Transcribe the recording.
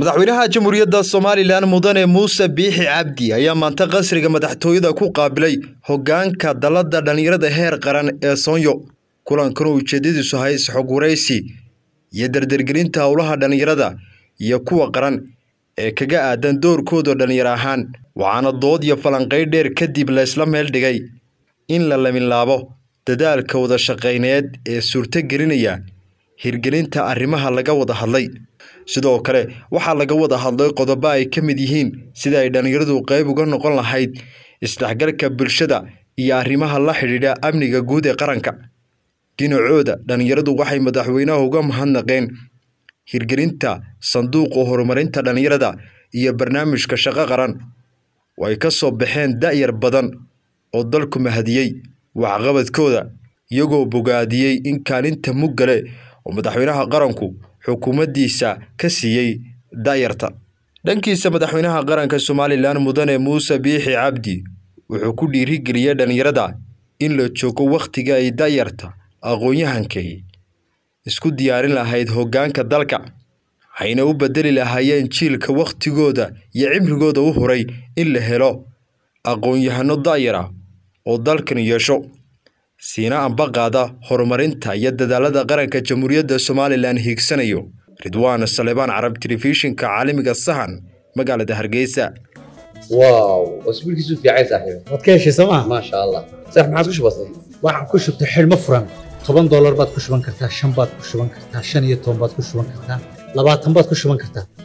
madaxweynaha jamhuuriyadda somalilan mudane muuse biixi cabdi ayaa maanta qasriga madaxtooyada ku qaabilay hoggaanka dalladda dhallinyarada heer qaran ee soonyo kulankanu ujeeddadiisu ahay isxog waraysi iyo dardargelinta howlaha dhallinyarada iyo kuwa qaran ee kaga aadan doorkooda dhallinyar ahaan waxaana dood iyo falanqayn dheer kadib laysla meel dhigay in la laminlaabo dadaalka wada shaqayneed ee suurto gelinaya hirgelinta arrimaha laga wada hadlay sidoo kale waxaa laga wada hadlay qodobo ay ka mid yihiin sida ay dhallinyaradu qayb uga noqon lahayd isdhexgalka bulshada iyo arrimaha la xidhiidha amniga guud ee qaranka dhinacooda dhallinyaradu waxay madaxweynaha uga mahadnaqeen hirgelinta sanduuqa horumarinta dhallinyarada iyo barnaamijka shaqo qaran oo ka soo baxeen da-yar badan oo dalku mahadiyey waxqabadkooda iyagoo bogaadiyey in kaalinta muggale oo madaxweynaha qaranku xukuumaddiisa ka siiyey dayarta dhankiisa madaxweynaha qaranka somalilan mudane muuse biixi cabdi wuxuu ku dhiirigeliyey dhallinyarada in la joogo wakhtiga ay dayarta aqoon-yahankay isku diyaarin lahayd hoggaanka dalka waxayna u bedeli lahaayeen jiilka wakhtigooda iyo cimrigooda u horay in la helo aqoon-yahano daayara oo dalkan yeesho siina ambaqaada horumarinta iyo dadaalada qaranka jamhuuriyadda somalilan hiigsanayo ridwaan salebaan carab telefishinka caalamiga sahan magaalada hargeysa واو اسبوعك سوف ku shubtay xilmo furan toban doolar baad ku shuban kartaa shan baad ku shuban kartaa shan iyo toban baad ku shuban kartaa labaatan baad ku shuban kartaa